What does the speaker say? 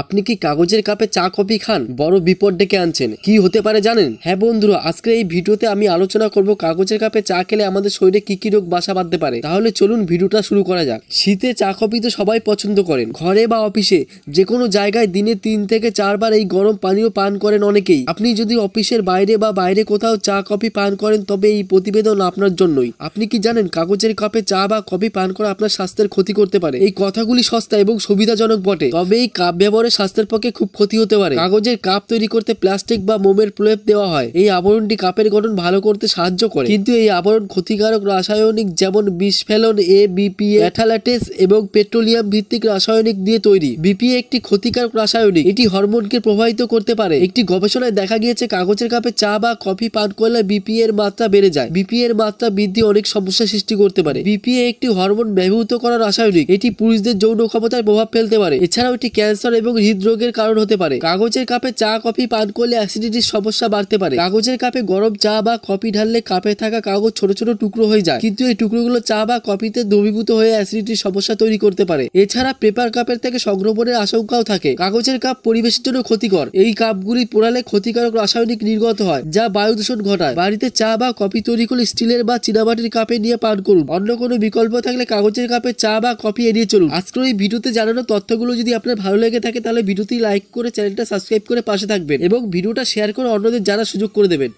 আপনি কি কাগজের কাপে চা কফি খান বড় বিপদ ডেকে আনছেন কি হতে পারে জানেন হ্যাঁ বন্ধুরা আজকের এই ভিডিওতে আমি আলোচনা করব কাগজের কাপে চা খেলে আমাদের শরীরে কি কি রোগ বাসা বাঁধতে পারে তাহলে চলুন ভিডিওটা শুরু করা যাক শীতে চা কফি তো সবাই পছন্দ করেন ঘরে বা অফিসে যে কোনো জায়গায় দিনে তিন থেকে চারবার এই গরম পানীয় পান করেন অনেকেই আপনি যদি অফিসের বাইরে বা বাইরে কোথাও চা কফি পান করেন তবে এই প্রতিবেদন আপনার জন্যই আপনি কি জানেন কাগজের কাপে চা বা কফি পান করা আপনার স্বাস্থ্যের ক্ষতি করতে পারে এই কথাগুলি সস্তা এবং সুবিধাজনক বটে তবে এই কাপ ব্যবহার আবরণে স্বাস্থ্যের পক্ষে খুব ক্ষতি হতে পারে কাগজের কাপ তৈরি করতে প্লাস্টিক বা মোমের প্রলেপ দেওয়া হয় এই আবরণটি কাপের গঠন ভালো করতে সাহায্য করে কিন্তু এই আবরণ ক্ষতিকারক রাসায়নিক যেমন বিস্ফেলন এ বিপিএ এবং পেট্রোলিয়াম ভিত্তিক রাসায়নিক দিয়ে তৈরি বিপিএ একটি ক্ষতিকারক রাসায়নিক এটি হরমোনকে প্রভাবিত করতে পারে একটি গবেষণায় দেখা গিয়েছে কাগজের কাপে চা বা কফি পান করলে বিপিএ এর মাত্রা বেড়ে যায় বিপিএ এর মাত্রা বৃদ্ধি অনেক সমস্যা সৃষ্টি করতে পারে বিপিএ একটি হরমোন ব্যবহৃত করা রাসায়নিক এটি পুরুষদের যৌন ক্ষমতায় প্রভাব ফেলতে পারে এছাড়াও এটি ক্যান্সার এবং এবং হৃদরোগের কারণ হতে পারে কাগজের কাপে চা কফি পান করলে অ্যাসিডিটির সমস্যা বাড়তে পারে কাগজের কাপে গরম চা বা কফি ঢাললে কাপে থাকা কাগজ ছোট ছোট টুকরো হয়ে যায় কিন্তু এই টুকরোগুলো চা বা কফিতে দ্রবীভূত হয়ে অ্যাসিডিটির সমস্যা তৈরি করতে পারে এছাড়া পেপার কাপের থেকে সংক্রমণের আশঙ্কাও থাকে কাগজের কাপ পরিবেশের জন্য ক্ষতিকর এই কাপগুলি পোড়ালে ক্ষতিকারক রাসায়নিক নির্গত হয় যা বায়ু দূষণ ঘটায় বাড়িতে চা বা কফি তৈরি করলে স্টিলের বা চিনামাটির কাপে নিয়ে পান করুন অন্য কোনো বিকল্প থাকলে কাগজের কাপে চা বা কফি এড়িয়ে চলুন আজকের এই ভিডিওতে জানানো তথ্যগুলো যদি আপনার ভালো লেগে থাকে তাহলে ভিডিওটি লাইক করে চ্যানেলটা সাবস্ক্রাইব করে পাশে থাকবেন এবং ভিডিওটা শেয়ার করে অন্যদের যারা সুযোগ করে দেবেন